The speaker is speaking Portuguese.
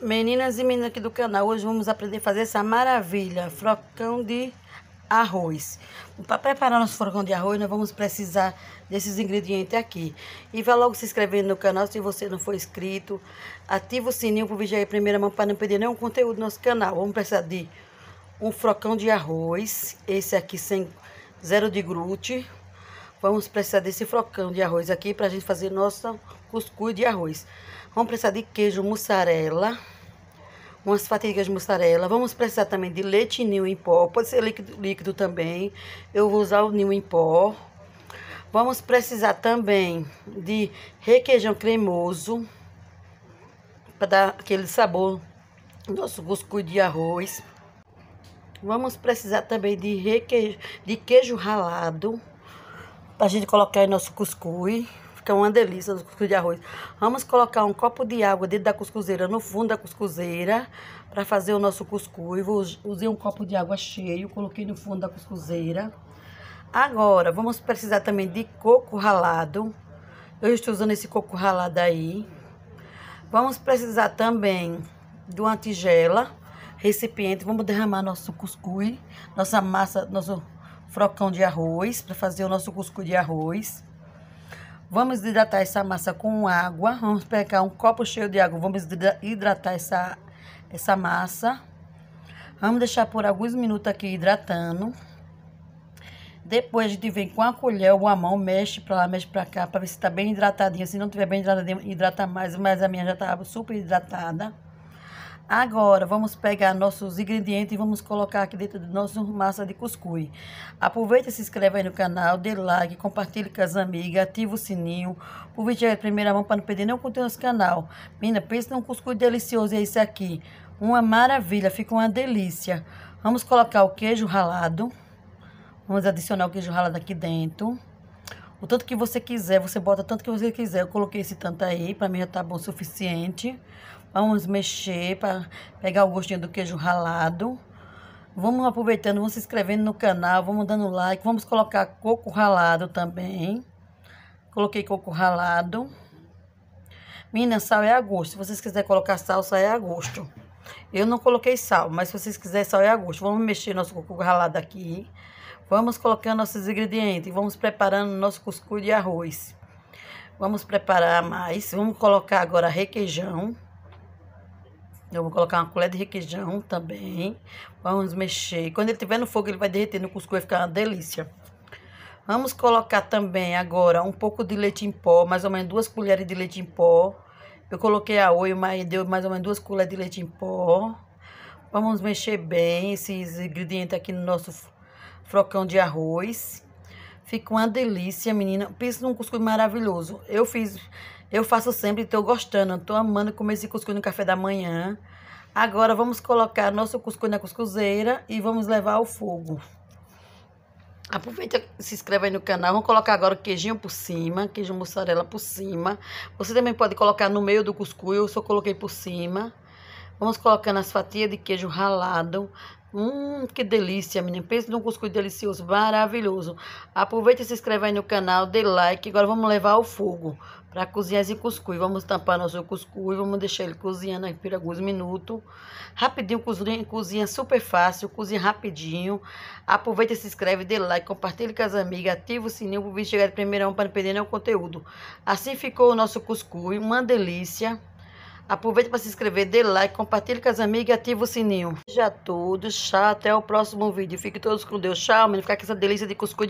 Meninas e meninos aqui do canal, hoje vamos aprender a fazer essa maravilha, frocão de arroz. Para preparar nosso frocão de arroz, nós vamos precisar desses ingredientes aqui. E vá logo se inscrevendo no canal se você não for inscrito. Ativa o sininho para vigiar a primeira mão para não perder nenhum conteúdo do nosso canal. Vamos precisar de um frocão de arroz, esse aqui sem zero de glúten, Vamos precisar desse flocão de arroz aqui para a gente fazer nosso cuscuz de arroz. Vamos precisar de queijo mussarela, umas fatias de mussarela. Vamos precisar também de leite ninho em pó, pode ser líquido, líquido também. Eu vou usar o ninho em pó. Vamos precisar também de requeijão cremoso para dar aquele sabor nosso cuscuz de arroz. Vamos precisar também de, requeijo, de queijo ralado pra gente colocar o nosso cuscuz. Fica é uma delícia o cuscuz de arroz. Vamos colocar um copo de água dentro da cuscuzeira, no fundo da cuscuzeira, para fazer o nosso cuscuz. Vou, usei um copo de água cheio, coloquei no fundo da cuscuzeira. Agora, vamos precisar também de coco ralado. Eu estou usando esse coco ralado aí. Vamos precisar também de uma tigela, recipiente. Vamos derramar nosso cuscuz, nossa massa, nosso frocão de arroz, para fazer o nosso cuscuz de arroz. Vamos hidratar essa massa com água. Vamos pegar um copo cheio de água, vamos hidratar essa, essa massa. Vamos deixar por alguns minutos aqui hidratando. Depois a gente vem com a colher ou a mão, mexe pra lá, mexe pra cá, pra ver se tá bem hidratadinha. Se não tiver bem hidratadinha, hidrata mais, mas a minha já tá super hidratada. Agora, vamos pegar nossos ingredientes e vamos colocar aqui dentro do nosso massa de cuscuz. Aproveita e se inscreve aí no canal, dê like, compartilhe com as amigas, ativa o sininho. O vídeo é de primeira mão para não perder nenhum conteúdo nesse canal. Menina, pensa num cuscuz delicioso, é esse aqui. Uma maravilha, fica uma delícia. Vamos colocar o queijo ralado. Vamos adicionar o queijo ralado aqui dentro. O tanto que você quiser, você bota tanto que você quiser. Eu coloquei esse tanto aí, para mim já tá bom o suficiente. Vamos mexer para pegar o gostinho do queijo ralado. Vamos aproveitando, vamos se inscrevendo no canal, vamos dando like, vamos colocar coco ralado também. Coloquei coco ralado. Minha sal é a gosto. Se vocês quiserem colocar sal, sal é a gosto. Eu não coloquei sal, mas se vocês quiserem sal é a gosto. Vamos mexer nosso coco ralado aqui. Vamos colocando nossos ingredientes. Vamos preparando nosso cuscuz de arroz. Vamos preparar mais. Vamos colocar agora requeijão. Eu vou colocar uma colher de requeijão também. Vamos mexer. Quando ele estiver no fogo, ele vai derreter no cuscuz, e ficar uma delícia. Vamos colocar também agora um pouco de leite em pó, mais ou menos duas colheres de leite em pó. Eu coloquei a oi, mas deu mais ou menos duas colheres de leite em pó. Vamos mexer bem esses ingredientes aqui no nosso frocão de arroz. Fica uma delícia, menina. Pensa num cuscuz maravilhoso. Eu fiz eu faço sempre e tô gostando. Tô amando comer esse cuscuz no café da manhã. Agora vamos colocar nosso cuscuz na cuscuzeira e vamos levar ao fogo. Aproveita, se inscreve aí no canal. Vamos colocar agora o queijinho por cima, queijo mussarela por cima. Você também pode colocar no meio do cuscuz, eu só coloquei por cima. Vamos colocando as fatias de queijo ralado. Hum, que delícia, menina. Pense num cuscuz delicioso, maravilhoso. Aproveita e se inscreve aí no canal, dê like. Agora vamos levar ao fogo para cozinhar esse cuscuz. Vamos tampar nosso cuscuz, vamos deixar ele cozinhando aí por alguns minutos. Rapidinho, cozinha, cozinha super fácil, cozinha rapidinho. Aproveita e se inscreve, dê like, compartilhe com as amigas, ativa o sininho para o vídeo chegar de primeira mão para não perder nenhum conteúdo. Assim ficou o nosso cuscuz, uma delícia. Aproveita para se inscrever, dê like, compartilhe com as amigas e ativa o sininho. Já todos, tchau, até o próximo vídeo. Fiquem todos com Deus. Tchau, menino. Fica com essa delícia de cuscuz.